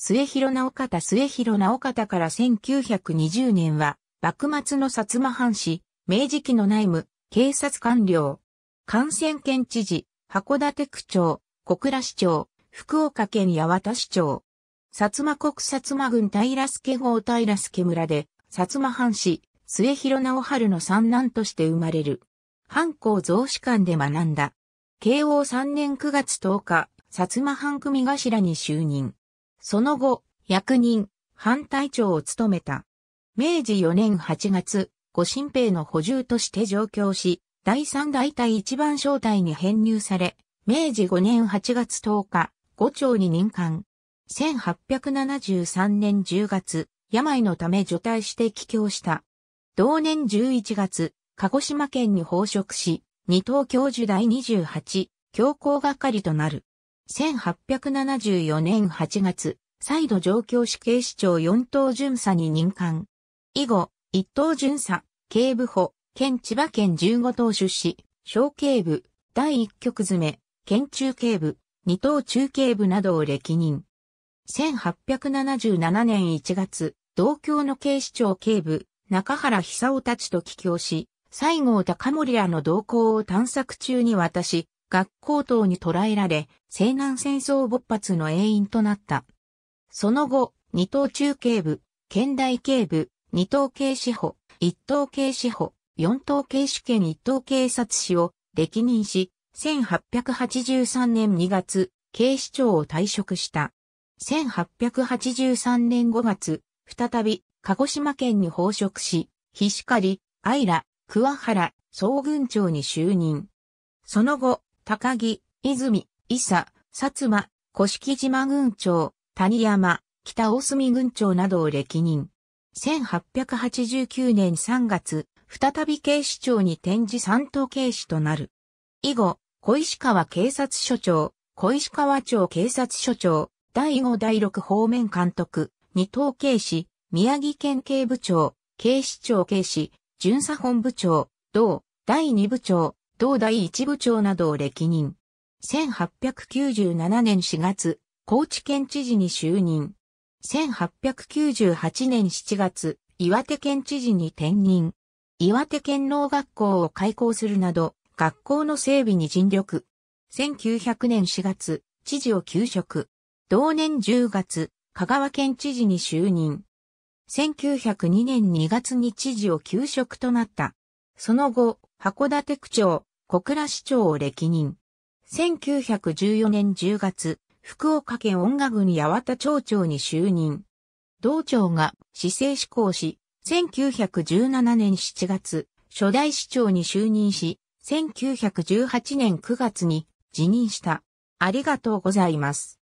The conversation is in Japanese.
末広直方末広直方から1920年は、幕末の薩摩藩士、明治期の内務、警察官僚、感染県知事、函館区長、小倉市長、福岡県八幡市長、薩摩国薩摩郡平助郷平助村で、薩摩藩士、末広直春の三男として生まれる。藩校増士館で学んだ。慶応3年9月10日、薩摩藩組頭に就任。その後、役人、反対長を務めた。明治4年8月、御神兵の補充として上京し、第三大隊一番小隊に編入され、明治5年8月10日、五町に任官。1873年10月、病のため除隊して帰郷した。同年11月、鹿児島県に放職し、二等教授第28、教皇係となる。1874年8月、再度上京市警視庁4等巡査に任官。以後、1等巡査、警部補、県千葉県15等出資、小警部、第1局詰め、県中警部、2等中警部などを歴任。1877年1月、同郷の警視庁警部、中原久夫たちと帰郷し、西郷隆盛らの動向を探索中に渡し、学校等に捕らえられ、西南戦争勃発の永因となった。その後、二等中警部、県大警部、二等警視補、一等警視補、四等警視権一等警察士を歴任し、1883年2月、警視庁を退職した。1883年5月、再び、鹿児島県に報職し、菱刈、愛良、桑原、総軍長に就任。その後、高木、泉、伊佐、薩摩、甑島郡長、谷山、北大隅郡長などを歴任。1889年3月、再び警視庁に展示三等警視となる。以後、小石川警察署長、小石川町警察署長、第5第6方面監督、二等警視、宮城県警部長、警視庁警視、巡査本部長、同、第2部長、同大一部長などを歴任。1897年4月、高知県知事に就任。1898年7月、岩手県知事に転任。岩手県農学校を開校するなど、学校の整備に尽力。1900年4月、知事を休職。同年10月、香川県知事に就任。1902年2月に知事を休職となった。その後、函館区長、小倉市長を歴任。1914年10月、福岡県音楽に八幡町長に就任。同庁が市政施行し、1917年7月、初代市長に就任し、1918年9月に辞任した。ありがとうございます。